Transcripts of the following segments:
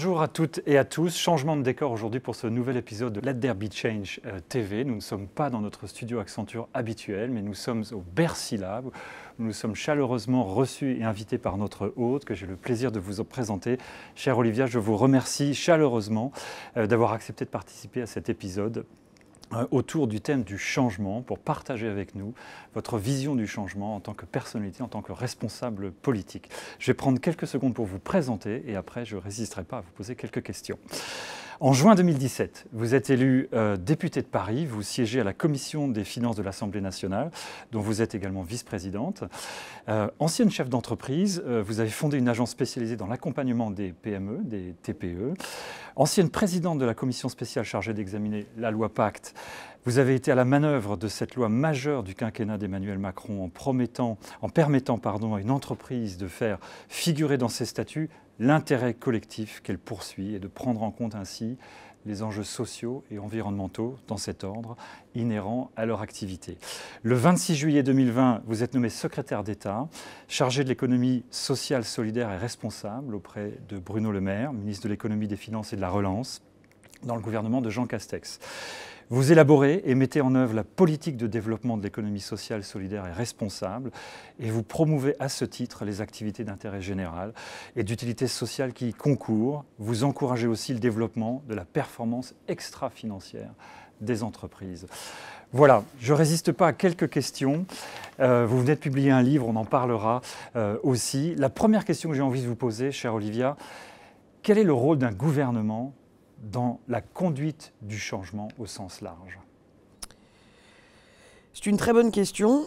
Bonjour à toutes et à tous. Changement de décor aujourd'hui pour ce nouvel épisode de Let There Be Change euh, TV. Nous ne sommes pas dans notre studio Accenture habituel, mais nous sommes au Bercy nous sommes chaleureusement reçus et invités par notre hôte, que j'ai le plaisir de vous présenter. Cher Olivia, je vous remercie chaleureusement euh, d'avoir accepté de participer à cet épisode. Euh, autour du thème du changement pour partager avec nous votre vision du changement en tant que personnalité, en tant que responsable politique. Je vais prendre quelques secondes pour vous présenter et après je ne résisterai pas à vous poser quelques questions. En juin 2017, vous êtes élu euh, député de Paris, vous siégez à la commission des finances de l'Assemblée nationale, dont vous êtes également vice-présidente. Euh, ancienne chef d'entreprise, euh, vous avez fondé une agence spécialisée dans l'accompagnement des PME, des TPE. Ancienne présidente de la commission spéciale chargée d'examiner la loi Pacte, vous avez été à la manœuvre de cette loi majeure du quinquennat d'Emmanuel Macron en, promettant, en permettant pardon, à une entreprise de faire figurer dans ses statuts l'intérêt collectif qu'elle poursuit et de prendre en compte ainsi les enjeux sociaux et environnementaux dans cet ordre inhérent à leur activité. Le 26 juillet 2020, vous êtes nommé secrétaire d'État, chargé de l'économie sociale, solidaire et responsable auprès de Bruno Le Maire, ministre de l'économie, des finances et de la relance, dans le gouvernement de Jean Castex. Vous élaborez et mettez en œuvre la politique de développement de l'économie sociale, solidaire et responsable, et vous promouvez à ce titre les activités d'intérêt général et d'utilité sociale qui y concourent. Vous encouragez aussi le développement de la performance extra-financière des entreprises. Voilà, je ne résiste pas à quelques questions. Euh, vous venez de publier un livre, on en parlera euh, aussi. La première question que j'ai envie de vous poser, chère Olivia, quel est le rôle d'un gouvernement dans la conduite du changement au sens large C'est une très bonne question.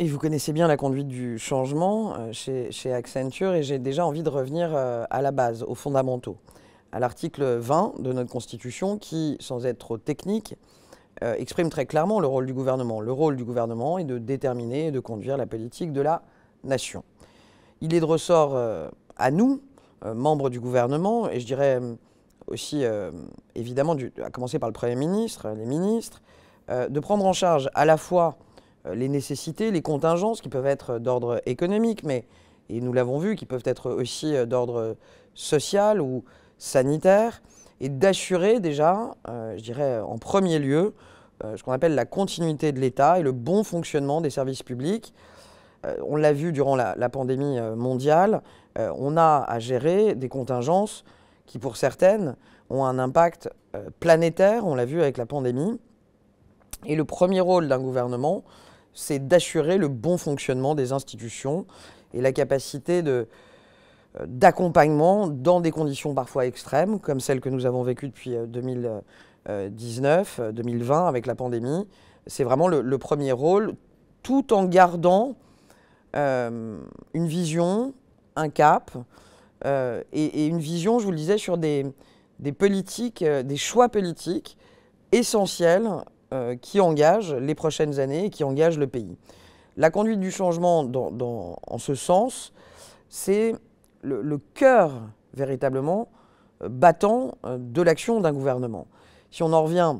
Et vous connaissez bien la conduite du changement euh, chez, Accenture et j'ai déjà envie de revenir euh, à la base, aux fondamentaux, à l'article 20 de notre Constitution qui, sans être trop technique, euh, exprime très clairement le rôle du gouvernement. Le rôle du gouvernement est de déterminer et de conduire la politique de la nation. Il est de ressort à nous, membres du gouvernement, et je dirais aussi, euh, évidemment, à commencer par le Premier ministre, les ministres, euh, de prendre en charge à la fois euh, les nécessités, les contingences qui peuvent être d'ordre économique, mais, et nous l'avons vu, qui peuvent être aussi d'ordre social ou sanitaire, et d'assurer déjà, je dirais en premier lieu, ce qu'on appelle la continuité de l'État et le bon fonctionnement des services publics. on l'a vu durant la, la pandémie mondiale, on a à gérer des contingences qui pour certaines ont un impact euh, planétaire, on l'a vu avec la pandémie. Et le premier rôle d'un gouvernement, c'est d'assurer le bon fonctionnement des institutions et la capacité euh, d'accompagnement dans des conditions parfois extrêmes, comme celles que nous avons vécues depuis 2019, euh, 2020 avec la pandémie. C'est vraiment le, premier rôle, tout en gardant une vision, un cap, euh, et, une vision, je vous le disais, sur des, politiques, euh, des choix politiques essentiels euh, qui engagent les prochaines années et qui engagent le pays. La conduite du changement dans, en ce sens, c'est le, cœur véritablement battant de l'action d'un gouvernement. Si on en revient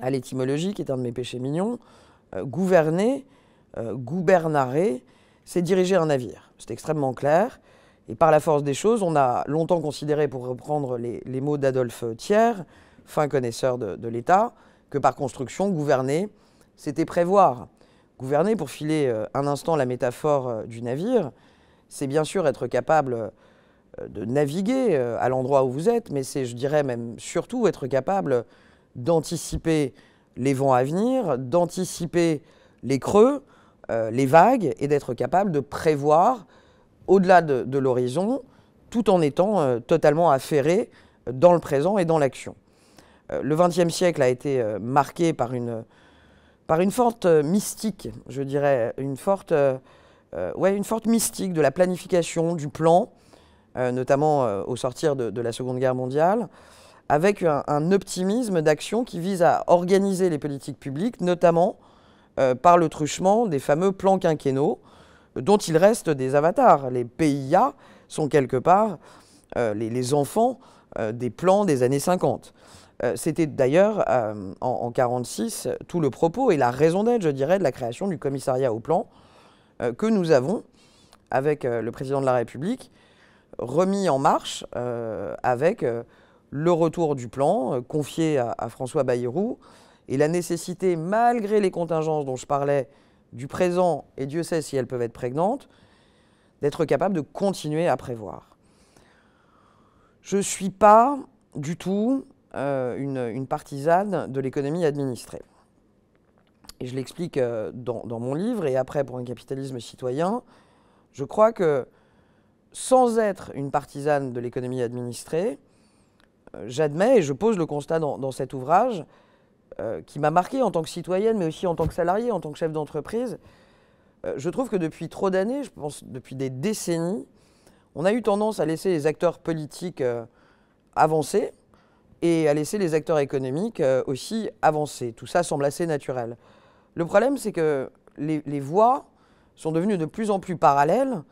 à l'étymologie, qui est un de mes péchés mignons, gouverner, c'est diriger un navire. C'est extrêmement clair. Et par la force des choses, on a longtemps considéré, pour reprendre les, mots d'Adolphe Thiers, fin connaisseur de, l'État, que par construction, gouverner, c'était prévoir. Gouverner, pour filer euh, un instant la métaphore euh, du navire, c'est bien sûr être capable euh, de naviguer à l'endroit où vous êtes, mais c'est, je dirais même surtout, être capable d'anticiper les vents à venir, d'anticiper les creux, les vagues, et d'être capable de prévoir au-delà de, l'horizon, tout en étant euh, totalement affairé dans le présent et dans l'action. Euh, le XXe siècle a été euh, marqué par une, par une forte mystique, je dirais, une forte, ouais, une forte mystique de la planification, du plan, notamment au sortir de, la Seconde Guerre mondiale, avec un optimisme d'action qui vise à organiser les politiques publiques, notamment par le truchement des fameux plans quinquennaux, dont il reste des avatars. Les PIA sont quelque part euh, les, enfants euh, des plans des années 50. Euh, c'était d'ailleurs en 46 tout le propos et la raison d'être, je dirais, de la création du commissariat au plan que nous avons, avec le président de la République, remis en marche avec le retour du plan confié à François Bayrou et la nécessité, malgré les contingences dont je parlais, du présent, et Dieu sait si elles peuvent être prégnantes, d'être capable de continuer à prévoir. Je ne suis pas du tout euh, une, partisane de l'économie administrée. Et je l'explique euh, dans, mon livre, et après pour un capitalisme citoyen, je crois que sans être une partisane de l'économie administrée, euh, j'admets et je pose le constat dans cet ouvrage euh, qui m'a marqué en tant que citoyenne, mais aussi en tant que salarié, en tant que chef d'entreprise, euh, je trouve que depuis trop d'années, je pense depuis des décennies, on a eu tendance à laisser les acteurs politiques euh, avancer et à laisser les acteurs économiques aussi avancer. Tout ça semble assez naturel. Le problème, c'est que les, les, voies sont devenues de plus en plus parallèles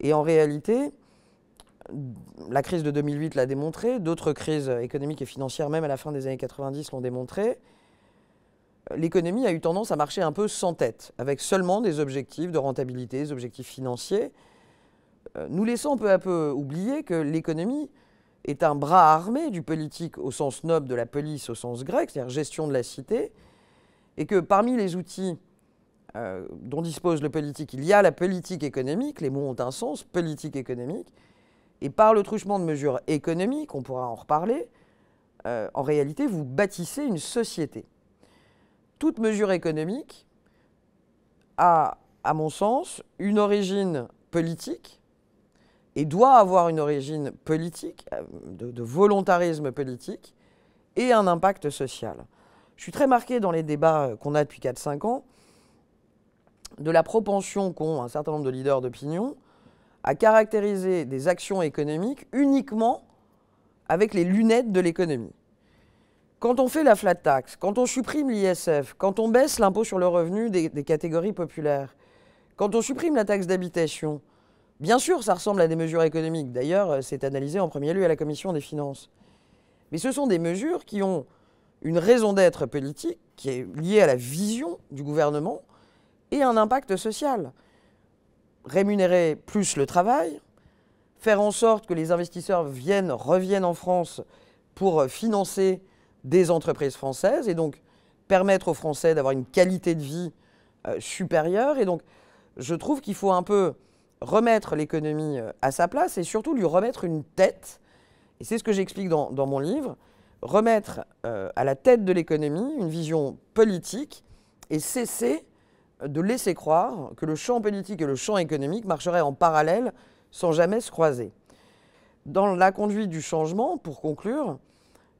et en réalité, la crise de 2008 l'a démontré, d'autres crises économiques et financières, même à la fin des années 90, l'ont démontré l'économie a eu tendance à marcher un peu sans tête, avec seulement des objectifs de rentabilité, des objectifs financiers, euh, nous laissons peu à peu oublier que l'économie est un bras armé du politique au sens noble de la police au sens grec, c'est-à-dire gestion de la cité, et que parmi les outils euh, dont dispose le politique, il y a la politique économique, les mots ont un sens, politique économique, et par le truchement de mesures économiques, on pourra en reparler, euh, en réalité vous bâtissez une société toute mesure économique a, à mon sens, une origine politique et doit avoir une origine politique, euh, de, volontarisme politique, et un impact social. Je suis très marqué dans les débats euh, qu'on a depuis 4-5 ans de la propension qu'ont un certain nombre de leaders d'opinion à caractériser des actions économiques uniquement avec les lunettes de l'économie. Quand on fait la flat tax, quand on supprime l'ISF, quand on baisse l'impôt sur le revenu des, catégories populaires, quand on supprime la taxe d'habitation, bien sûr, ça ressemble à des mesures économiques. D'ailleurs, euh, c'est analysé en premier lieu à la Commission des finances. Mais ce sont des mesures qui ont une raison d'être politique, qui est liée à la vision du gouvernement, et un impact social. Rémunérer plus le travail, faire en sorte que les investisseurs viennent, reviennent en France pour euh, financer des entreprises françaises et donc permettre aux Français d'avoir une qualité de vie euh, supérieure. Et donc, je trouve qu'il faut un peu remettre l'économie euh, à sa place et surtout lui remettre une tête. Et c'est ce que j'explique dans, mon livre. Remettre euh, à la tête de l'économie une vision politique et cesser de laisser croire que le champ politique et le champ économique marcheraient en parallèle sans jamais se croiser. Dans la conduite du changement, pour conclure,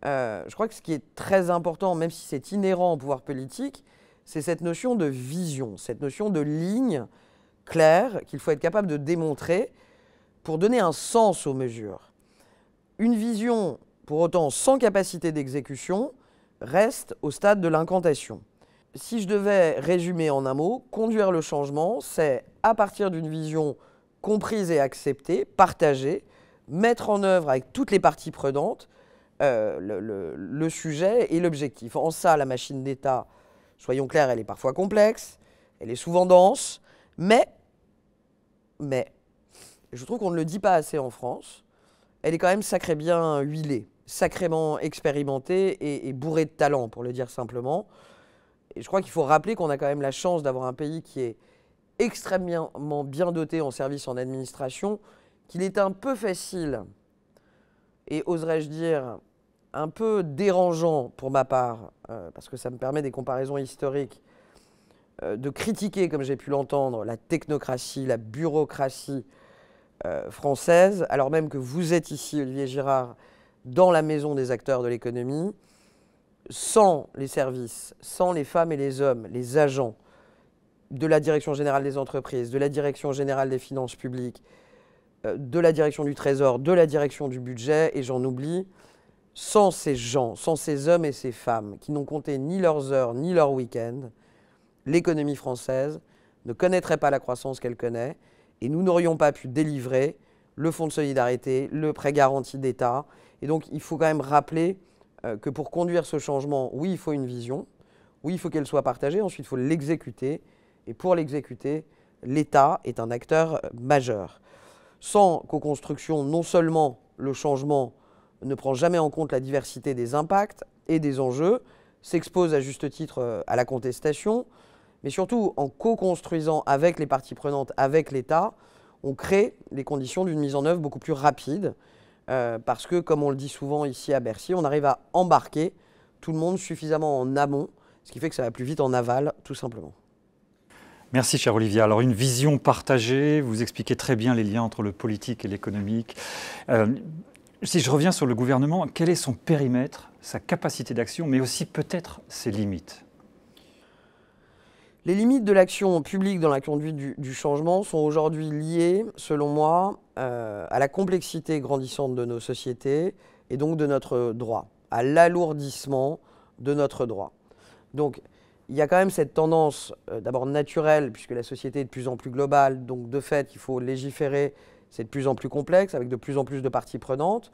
euh, je crois que ce qui est très important, même si c'est inhérent au pouvoir politique, c'est cette notion de vision, cette notion de ligne claire qu'il faut être capable de démontrer pour donner un sens aux mesures. Une vision, pour autant sans capacité d'exécution, reste au stade de l'incantation. Si je devais résumer en un mot, conduire le changement, c'est à partir d'une vision comprise et acceptée, partagée, mettre en œuvre avec toutes les parties prenantes euh, le, sujet et l'objectif. En ça, la machine d'État, soyons clairs, elle est parfois complexe, elle est souvent dense, mais, mais, je trouve qu'on ne le dit pas assez en France, elle est quand même sacrément bien huilée, sacrément expérimentée et, et bourrée de talent, pour le dire simplement. Et je crois qu'il faut rappeler qu'on a quand même la chance d'avoir un pays qui est extrêmement bien doté en services en administration, qu'il est un peu facile, et oserais-je dire un peu dérangeant pour ma part, euh, parce que ça me permet des comparaisons historiques, euh, de critiquer, comme j'ai pu l'entendre, la technocratie, la bureaucratie euh, française, alors même que vous êtes ici, Olivier Girard, dans la maison des acteurs de l'économie, sans les services, sans les femmes et les hommes, les agents de la direction générale des entreprises, de la direction générale des finances publiques, de la direction du trésor, de la direction du budget, et j'en oublie, sans ces gens, sans ces hommes et ces femmes qui n'ont compté ni leurs heures ni leurs week-ends, l'économie française ne connaîtrait pas la croissance qu'elle connaît et nous n'aurions pas pu délivrer le fonds de solidarité, le prêt garanti d'État. Et donc il faut quand même rappeler euh, que pour conduire ce changement, oui, il faut une vision, oui, il faut qu'elle soit partagée, ensuite il faut l'exécuter. Et pour l'exécuter, l'État est un acteur euh, majeur. Sans co-construction, non seulement le changement ne prend jamais en compte la diversité des impacts et des enjeux, s'expose à juste titre euh, à la contestation, mais surtout en co-construisant avec les parties prenantes, avec l'État, on crée les conditions d'une mise en œuvre beaucoup plus rapide, euh, parce que comme on le dit souvent ici à Bercy, on arrive à embarquer tout le monde suffisamment en amont, ce qui fait que ça va plus vite en aval, tout simplement. Merci, cher Olivier. Alors, une vision partagée, vous expliquez très bien les liens entre le politique et l'économique. Euh, si je reviens sur le gouvernement, quel est son périmètre, sa capacité d'action, mais aussi peut-être ses limites les limites de l'action publique dans la conduite du, changement sont aujourd'hui liées, selon moi, euh, à la complexité grandissante de nos sociétés et donc de notre droit, à l'alourdissement de notre droit. Donc, il y a quand même cette tendance, euh, d'abord naturelle, puisque la société est de plus en plus globale, donc de fait, il faut légiférer c'est de plus en plus complexe, avec de plus en plus de parties prenantes.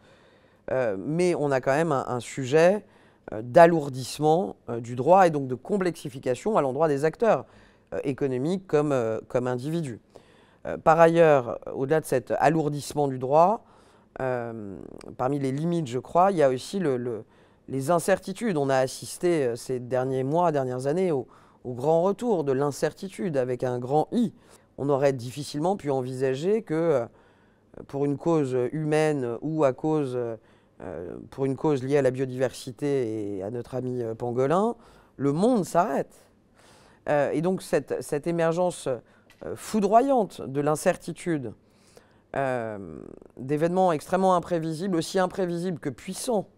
Euh, mais on a quand même un, sujet euh, d'alourdissement euh, du droit et donc de complexification à l'endroit des acteurs économiques comme, comme individus. par ailleurs, au-delà de cet alourdissement du droit, parmi les limites, je crois, il y a aussi les incertitudes. On a assisté ces derniers mois, dernières années au grand retour de l'incertitude avec un grand I. On aurait difficilement pu envisager que pour une cause humaine ou à cause, euh, pour une cause liée à la biodiversité et à notre ami euh, Pangolin, le monde s'arrête. Euh, et donc cette, cette émergence foudroyante de l'incertitude, d'événements extrêmement imprévisibles, aussi imprévisibles que puissants,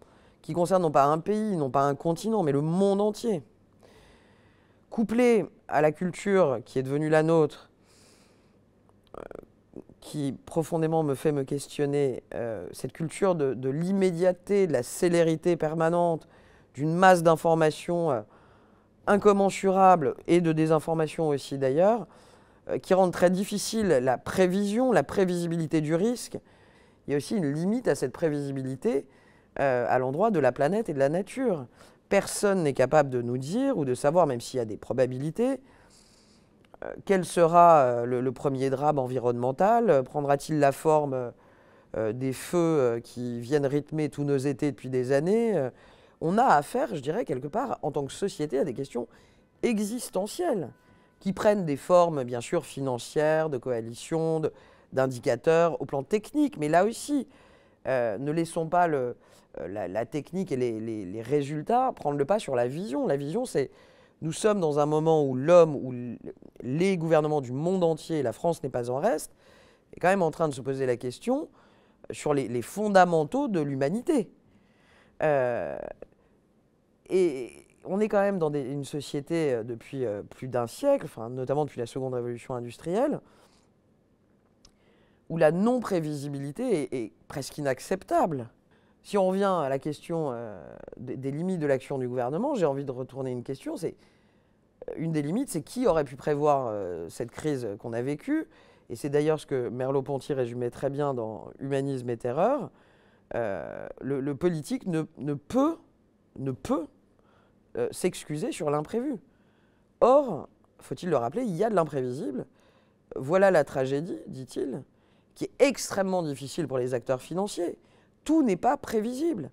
qui concernent non pas un pays, non pas un continent, mais le monde entier, couplé à la culture qui est devenue la nôtre, qui profondément me fait me questionner, euh, cette culture de, l'immédiateté, de la célérité permanente, d'une masse d'informations euh, incommensurables et de désinformations aussi d'ailleurs, euh, qui rendent très difficile la prévision, la prévisibilité du risque. Il y a aussi une limite à cette prévisibilité à l'endroit de la planète et de la nature. Personne n'est capable de nous dire ou de savoir, même s'il y a des probabilités, quel sera euh, le, premier drame environnemental euh, Prendra-t-il la forme euh, des feux qui viennent rythmer tous nos étés depuis des années On a affaire, je dirais, quelque part, en tant que société, à des questions existentielles qui prennent des formes, bien sûr, financières, de coalitions, d'indicateurs au plan technique. Mais là aussi, ne laissons pas la, technique et les résultats prendre le pas sur la vision. La vision, c'est nous sommes dans un moment où l'homme, où les gouvernements du monde entier, la France n'est pas en reste, est quand même en train de se poser la question sur les, fondamentaux de l'humanité. Euh, et on est quand même dans une société euh, depuis euh, plus d'un siècle, notamment depuis la seconde révolution industrielle, où la non-prévisibilité est presque inacceptable. Si on revient à la question euh, des, limites de l'action du gouvernement, j'ai envie de retourner une question. C'est euh, une des limites, c'est qui aurait pu prévoir euh, cette crise qu'on a vécue Et c'est d'ailleurs ce que Merleau-Ponty résumait très bien dans Humanisme et Terreur. le, politique ne, peut, ne peut s'excuser sur l'imprévu. Or, faut-il le rappeler, il y a de l'imprévisible. Voilà la tragédie, dit-il, qui est extrêmement difficile pour les acteurs financiers tout n'est pas prévisible.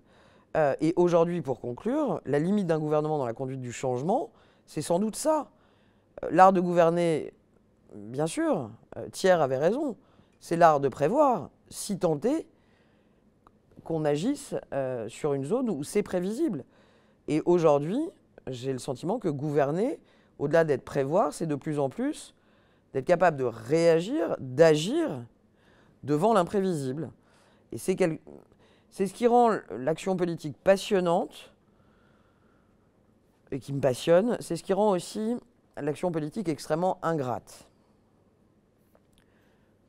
Euh, et aujourd'hui, pour conclure, la limite d'un gouvernement dans la conduite du changement, c'est sans doute ça. Euh, l'art de gouverner, bien sûr, euh, Thiers avait raison, c'est l'art de prévoir, si tenté qu'on agisse sur une zone où c'est prévisible. Et aujourd'hui, j'ai le sentiment que gouverner, au-delà d'être prévoir, c'est de plus en plus d'être capable de réagir, d'agir devant l'imprévisible. Et c'est quel... C'est ce qui rend l'action politique passionnante et qui me passionne. C'est ce qui rend aussi l'action politique extrêmement ingrate.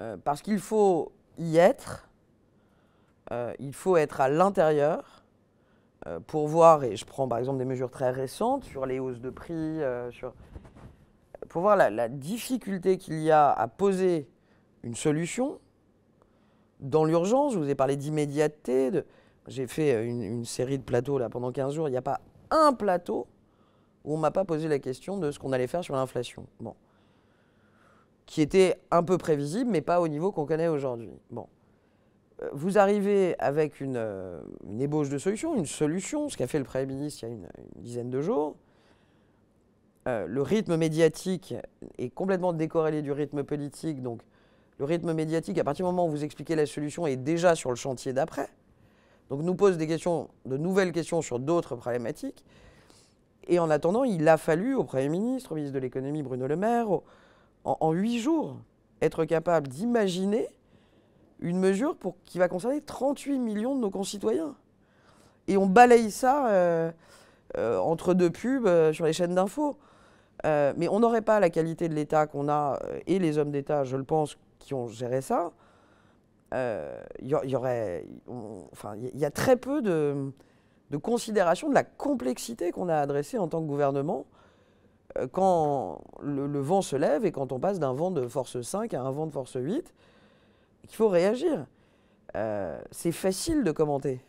Euh, parce qu'il faut y être, euh, il faut être à l'intérieur euh, pour voir, et je prends par exemple des mesures très récentes sur les hausses de prix, pour voir la difficulté qu'il y a à poser une solution dans l'urgence, je vous ai parlé d'immédiateté. J'ai fait une, série de plateaux là, pendant 15 jours. Il n'y a pas un plateau où on ne m'a pas posé la question de ce qu'on allait faire sur l'inflation. Bon. Qui était un peu prévisible, mais pas au niveau qu'on connaît aujourd'hui. Bon. Euh, vous arrivez avec euh, une, ébauche de solution, une solution, ce qu'a fait le Premier ministre il y a une, dizaine de jours. Euh, le rythme médiatique est complètement décorrélé du rythme politique, donc le rythme médiatique, à partir du moment où vous expliquez la solution, est déjà sur le chantier d'après. Donc nous pose des questions, de nouvelles questions sur d'autres problématiques. Et en attendant, il a fallu au Premier ministre, au ministre de l'économie Bruno Le Maire, en, huit jours, être capable d'imaginer une mesure pour, qui va concerner 38 millions de nos concitoyens. Et on balaye ça euh, euh, entre deux pubs euh, sur les chaînes d'infos. mais on n'aurait pas la qualité de l'État qu'on a, et les hommes d'État, je le pense, qui ont géré ça, il euh, y, aurait, enfin, il y, a très peu de, considération de la complexité qu'on a adressée en tant que gouvernement euh, quand le, vent se lève et quand on passe d'un vent de force 5 à un vent de force 8, qu'il faut réagir. Euh, c'est facile de commenter.